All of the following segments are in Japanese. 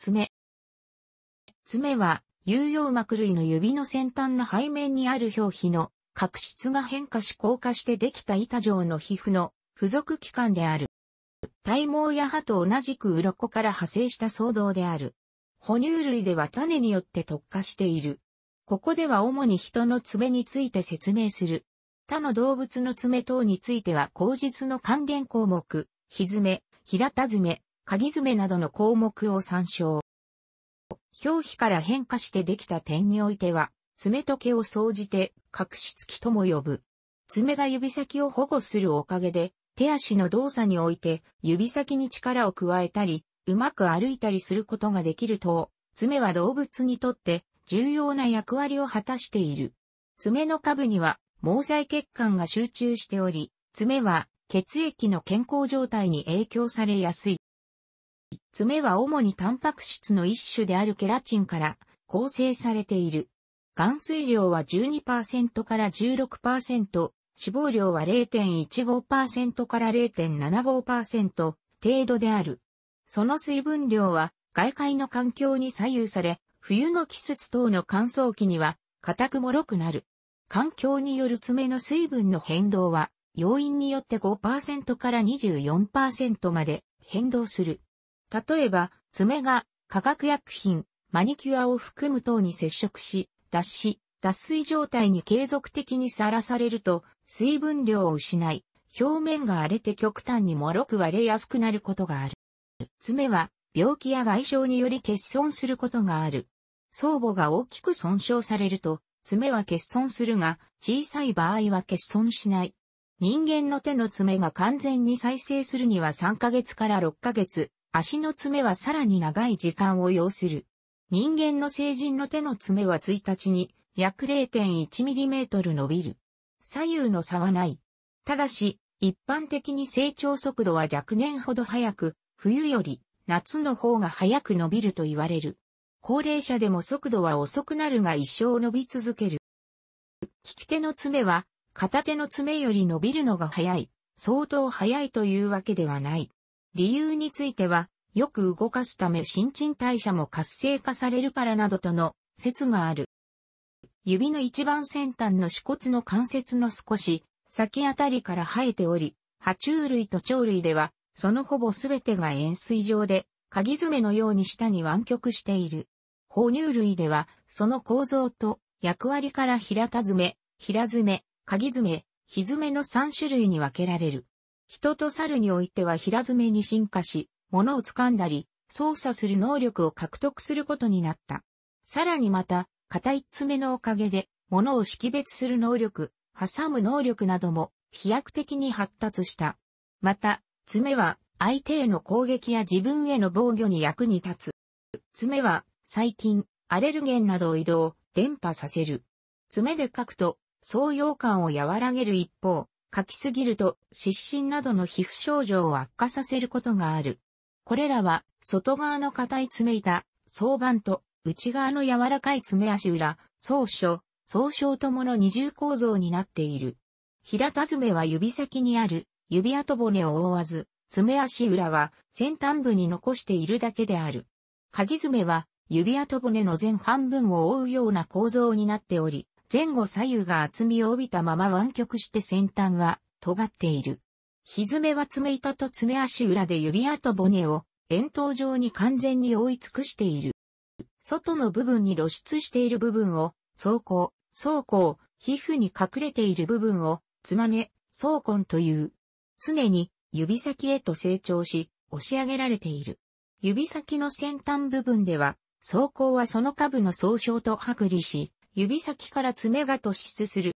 爪。爪は、有用膜類の指の先端の背面にある表皮の角質が変化し硬化してできた板状の皮膚の付属器官である。体毛や歯と同じく鱗から派生した騒動である。哺乳類では種によって特化している。ここでは主に人の爪について説明する。他の動物の爪等については口実の還元項目、ひずめ、平田爪、鍵爪などの項目を参照。表皮から変化してできた点においては、爪と毛を総じて、角質器とも呼ぶ。爪が指先を保護するおかげで、手足の動作において、指先に力を加えたり、うまく歩いたりすることができると、爪は動物にとって重要な役割を果たしている。爪の下部には毛細血管が集中しており、爪は血液の健康状態に影響されやすい。爪は主にタンパク質の一種であるケラチンから構成されている。含水量は12%から16%、脂肪量は0.15%から0.75%程度である。その水分量は外界の環境に左右され、冬の季節等の乾燥期には硬く脆くなる。環境による爪の水分の変動は、要因によって5%から24%まで変動する。例えば、爪が化学薬品、マニキュアを含む等に接触し、脱脂、脱水状態に継続的にさらされると、水分量を失い、表面が荒れて極端に脆く割れやすくなることがある。爪は病気や外傷により欠損することがある。相互が大きく損傷されると、爪は欠損するが、小さい場合は欠損しない。人間の手の爪が完全に再生するには3ヶ月から6ヶ月、足の爪はさらに長い時間を要する。人間の成人の手の爪は1日に約 0.1mm 伸びる。左右の差はない。ただし、一般的に成長速度は若年ほど早く、冬より夏の方が早く伸びると言われる。高齢者でも速度は遅くなるが一生伸び続ける。利き手の爪は片手の爪より伸びるのが早い、相当早いというわけではない。理由については、よく動かすため新陳代謝も活性化されるからなどとの説がある。指の一番先端の指骨の関節の少し先あたりから生えており、爬虫類と鳥類では、そのほぼすべてが円錐状で、鍵爪のように下に湾曲している。哺乳類では、その構造と役割から平田爪、平爪、鍵爪、ひ爪の3種類に分けられる。人と猿においては平爪に進化し、物を掴んだり、操作する能力を獲得することになった。さらにまた、片一爪のおかげで、物を識別する能力、挟む能力なども飛躍的に発達した。また、爪は相手への攻撃や自分への防御に役に立つ。爪は細菌、アレルゲンなどを移動、伝播させる。爪で書くと、創用感を和らげる一方、書きすぎると湿疹などの皮膚症状を悪化させることがある。これらは外側の硬い爪板、双板と内側の柔らかい爪足裏、総書、総称ともの二重構造になっている。平田爪は指先にある指跡骨を覆わず、爪足裏は先端部に残しているだけである。鍵爪は指跡骨の前半分を覆うような構造になっており、前後左右が厚みを帯びたまま湾曲して先端は尖っている。ひずめは爪板と爪足裏で指跡骨を円筒状に完全に覆い尽くしている。外の部分に露出している部分を、装甲、装甲、皮膚に隠れている部分を、つまね、装根という。常に指先へと成長し、押し上げられている。指先の先端部分では、走行はその下部の総称と剥離し、指先から爪が突出する。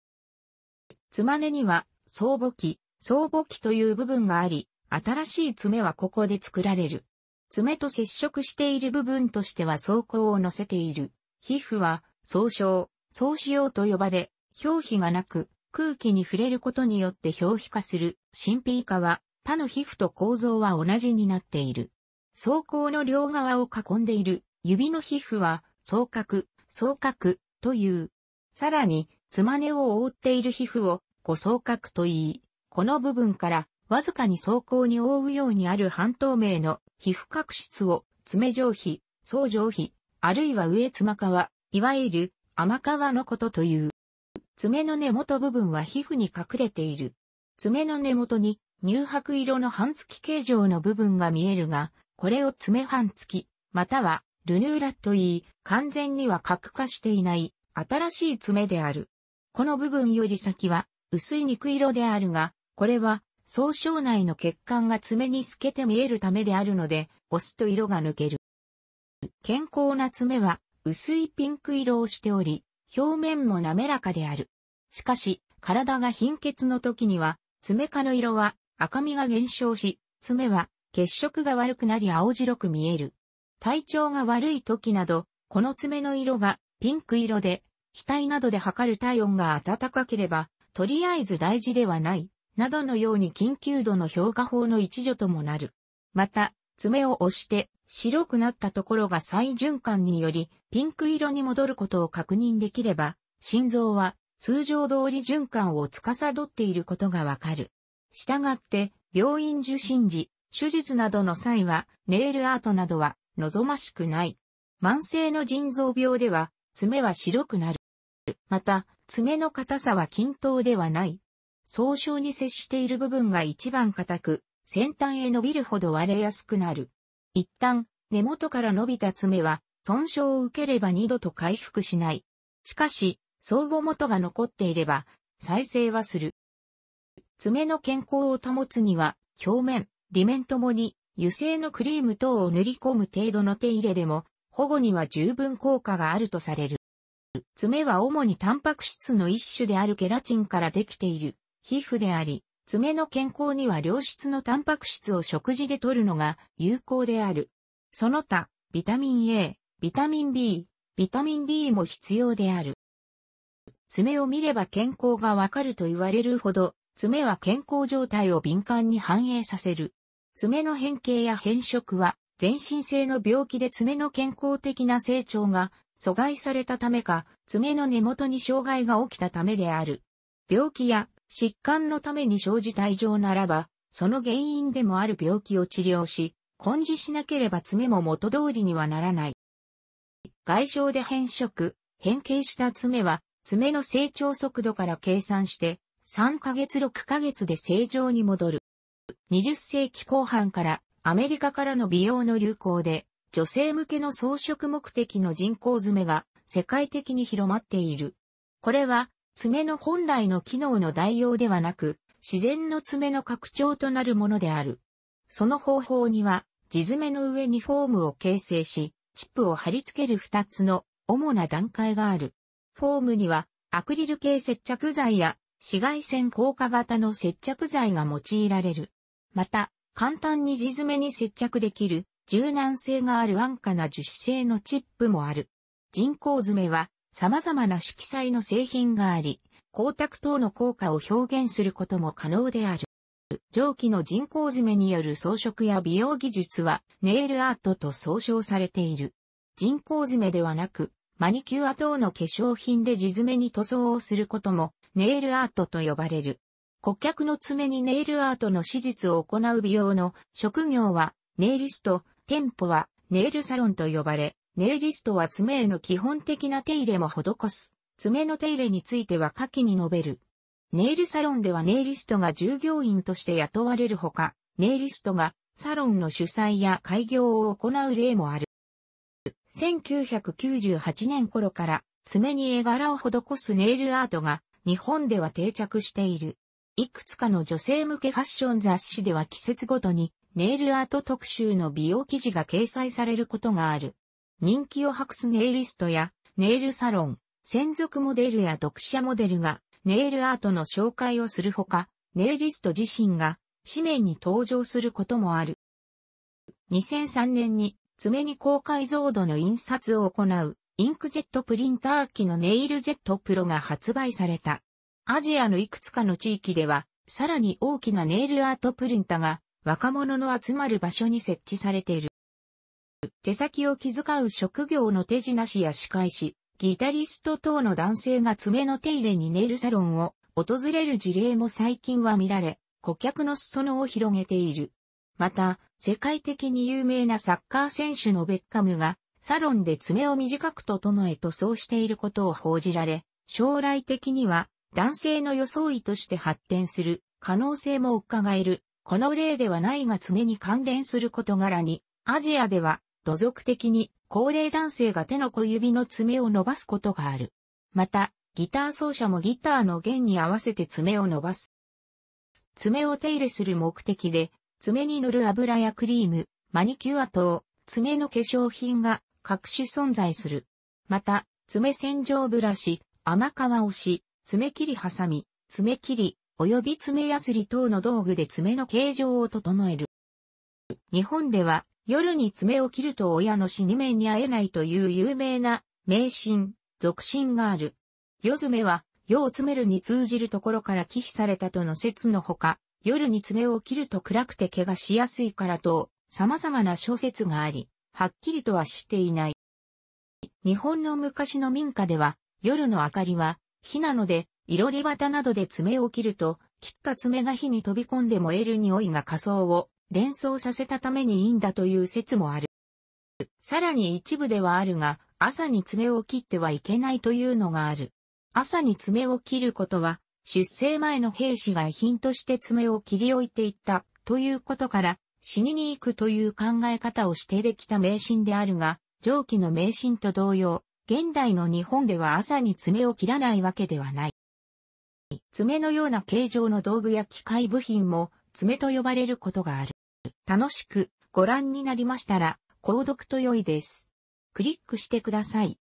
爪根には、僧母器、僧母器という部分があり、新しい爪はここで作られる。爪と接触している部分としては装甲を乗せている。皮膚は、総称、総使用と呼ばれ、表皮がなく、空気に触れることによって表皮化する、神秘化は、他の皮膚と構造は同じになっている。装甲の両側を囲んでいる、指の皮膚は、双角、双角、という。さらに、つまねを覆っている皮膚を、五層角と言い、この部分から、わずかに走行に覆うようにある半透明の皮膚角質を、爪上皮、層上皮、あるいは上爪皮、いわゆる、甘皮のことという。爪の根元部分は皮膚に隠れている。爪の根元に乳白色の半月形状の部分が見えるが、これを爪半月、またはルヌーラといい、完全には核化していない、新しい爪である。この部分より先は、薄い肉色であるが、これは、総称内の血管が爪に透けて見えるためであるので、押すと色が抜ける。健康な爪は、薄いピンク色をしており、表面も滑らかである。しかし、体が貧血の時には、爪下の色は赤みが減少し、爪は血色が悪くなり青白く見える。体調が悪い時など、この爪の色がピンク色で、額などで測る体温が暖かければ、とりあえず大事ではない、などのように緊急度の評価法の一助ともなる。また、爪を押して白くなったところが再循環によりピンク色に戻ることを確認できれば、心臓は通常通り循環を司っていることがわかる。したがって、病院受診時、手術などの際は、ネイルアートなどは望ましくない。慢性の腎臓病では、爪は白くなる。また、爪の硬さは均等ではない。総称に接している部分が一番硬く、先端へ伸びるほど割れやすくなる。一旦、根元から伸びた爪は、損傷を受ければ二度と回復しない。しかし、相互元が残っていれば、再生はする。爪の健康を保つには、表面、裏面ともに油性のクリーム等を塗り込む程度の手入れでも、保護には十分効果があるとされる。爪は主にタンパク質の一種であるケラチンからできている皮膚であり、爪の健康には良質のタンパク質を食事で摂るのが有効である。その他、ビタミン A、ビタミン B、ビタミン D も必要である。爪を見れば健康がわかると言われるほど、爪は健康状態を敏感に反映させる。爪の変形や変色は、全身性の病気で爪の健康的な成長が阻害されたためか、爪の根元に障害が起きたためである。病気や疾患のために生じた異常ならば、その原因でもある病気を治療し、根治しなければ爪も元通りにはならない。外傷で変色、変形した爪は、爪の成長速度から計算して、3ヶ月6ヶ月で正常に戻る。20世紀後半からアメリカからの美容の流行で、女性向けの装飾目的の人工爪が世界的に広まっている。これは、爪の本来の機能の代用ではなく、自然の爪の拡張となるものである。その方法には、地爪の上にフォームを形成し、チップを貼り付ける2つの主な段階がある。フォームには、アクリル系接着剤や紫外線効果型の接着剤が用いられる。また、簡単に地爪に接着できる柔軟性がある安価な樹脂製のチップもある。人工爪は様々な色彩の製品があり、光沢等の効果を表現することも可能である。蒸気の人工爪による装飾や美容技術はネイルアートと総称されている。人工爪ではなく、マニキュア等の化粧品で地爪に塗装をすることもネイルアートと呼ばれる。顧客の爪にネイルアートの手術を行う美容の職業はネイリスト、店舗はネイルサロンと呼ばれ、ネイリストは爪への基本的な手入れも施す。爪の手入れについては下記に述べる。ネイルサロンではネイリストが従業員として雇われるほか、ネイリストがサロンの主催や開業を行う例もある。1998年頃から爪に絵柄を施すネイルアートが日本では定着している。いくつかの女性向けファッション雑誌では季節ごとにネイルアート特集の美容記事が掲載されることがある。人気を博すネイリストやネイルサロン、専属モデルや読者モデルがネイルアートの紹介をするほか、ネイリスト自身が紙面に登場することもある。2003年に爪に高解像度の印刷を行うインクジェットプリンター機のネイルジェットプロが発売された。アジアのいくつかの地域では、さらに大きなネイルアートプリンタが若者の集まる場所に設置されている。手先を気遣う職業の手品師や司会師、ギタリスト等の男性が爪の手入れにネイルサロンを訪れる事例も最近は見られ、顧客の裾野を広げている。また、世界的に有名なサッカー選手のベッカムが、サロンで爪を短く整え塗装していることを報じられ、将来的には男性の装いとして発展する可能性も伺える。この例ではないが爪に関連する事柄に、アジアでは土俗的に高齢男性が手の小指の爪を伸ばすことがある。また、ギター奏者もギターの弦に合わせて爪を伸ばす。爪を手入れする目的で、爪に塗る油やクリーム、マニキュア等、爪の化粧品が各種存在する。また、爪洗浄ブラシ、甘皮押し、爪切りハサミ、爪切り、及び爪やすり等の道具で爪の形状を整える。日本では夜に爪を切ると親の死に目に会えないという有名な迷信、俗信がある。夜爪は夜を詰めるに通じるところから忌避されたとの説のほか、夜に爪を切ると暗くて怪我しやすいからと、様々な小説があり、はっきりとはしていない。日本の昔の民家では、夜の明かりは、火なので、いろり旗などで爪を切ると、切った爪が火に飛び込んで燃える匂いが仮想を連想させたためにいいんだという説もある。さらに一部ではあるが、朝に爪を切ってはいけないというのがある。朝に爪を切ることは、出生前の兵士が遺品として爪を切り置いていったということから、死にに行くという考え方を指定できた迷信であるが、上記の迷信と同様、現代の日本では朝に爪を切らないわけではない。爪のような形状の道具や機械部品も爪と呼ばれることがある。楽しくご覧になりましたら、購読と良いです。クリックしてください。